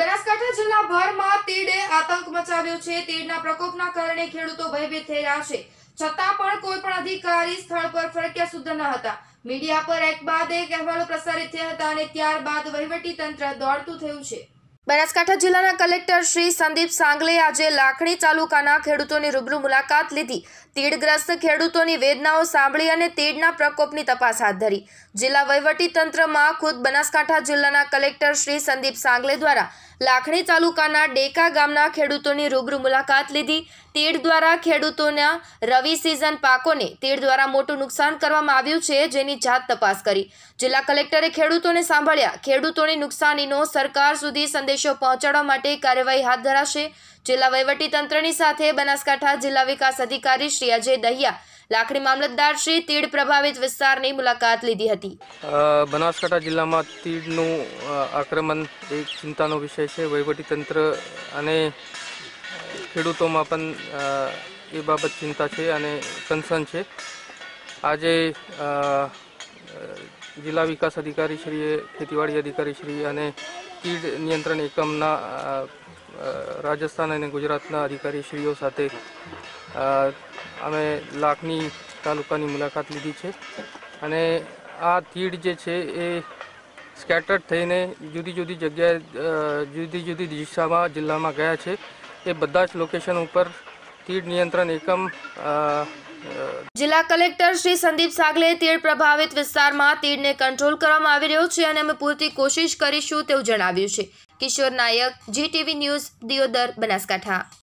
બનાસકાંઠા ભરમાં તીડે આતંક મચાવ્યો છે તીડના પ્રકોપના કારણે ખેડૂતો ભયભીત થઈ રહ્યા છે છતાં પણ કોઈ પણ અધિકારી સ્થળ પર ફરક્યા સુદ્ધ ન હતા મીડિયા પર એક બાદ એક અહેવાલો પ્રસારિત થયા હતા અને ત્યારબાદ વહીવટી તંત્ર દોડતું થયું છે બનાસકાંઠા જિલ્લાના કલેક્ટર શ્રી સંદીપ સાંગલે આજે લાખણી તાલુકાના ખેડૂતોની રૂબરૂ મુલાકાત લીધી તીડગ્રસ્ત ખેડૂતોની વેદનાઓ સાંભળી અને તીડના પ્રકોપની તપાસ હાથ ધરી જિલ્લા વહીવટી તંત્રમાં ખુદ બનાસકાંઠા જિલ્લાના કલેક્ટર શ્રી સંદીપ સાંગલે દ્વારા લાખણી તાલુકાના ડેકા ગામના ખેડૂતોની રૂબરૂ મુલાકાત લીધી તીડ દ્વારા ખેડૂતોના રવિ સિઝન પાકોને તીડ દ્વારા મોટું નુકસાન કરવામાં આવ્યું છે જેની જાત તપાસ કરી જિલ્લા કલેક્ટરે ખેડૂતોને સાંભળ્યા ખેડૂતોની નુકસાનીનો સરકાર સુધી સંદેશો પહોંચાડવા માટે કાર્યવાહી હાથ ધરાશે જિલ્લા વહીવટીતંત્રની સાથે બનાસકાંઠા જિલ્લા વિકાસ અધિકારી શ્રી અજય દહિયા લાખણી મામલતદાર શ્રી તીડ પ્રભાવિત વિસ્તારની મુલાકાત લીધી હતી બનાસકાંઠા જિલ્લામાં તીડનું આક્રમણ એક ચિંતાનો વિષય છે વહીવટીતંત્ર અને ખેડૂતોમાં પણ એ બાબત ચિંતા છે અને કન્સર્ન છે આજે જિલ્લા વિકાસ અધિકારી શ્રીએ ખેતીવાડી અધિકારી શ્રી અને તીડ નિયંત્રણ એકમના રાજસ્થાન અને ગુજરાતના અધિકારીશ્રીઓ સાથે અમે લાખની તાલુકાની મુલાકાત લીધી છે અને આ તીડ જે છે એ સ્કેટર્ડ થઈને જુદી જુદી જગ્યાએ જુદી જુદી દિશામાં જિલ્લામાં ગયા છે એ બધા જ લોકેશન ઉપર તીડ નિયંત્રણ એકમ જિલ્લા કલેક્ટર શ્રી સંદીપ સાગલે તીડ પ્રભાવિત વિસ્તારમાં તીડને કંટ્રોલ કરવામાં આવી રહ્યો છે અને અમે પૂરતી કોશિશ કરીશું તેવું જણાવ્યું છે કિશોર નાયક જીટીવી ન્યૂઝ દિયોદર બનાસકાંઠા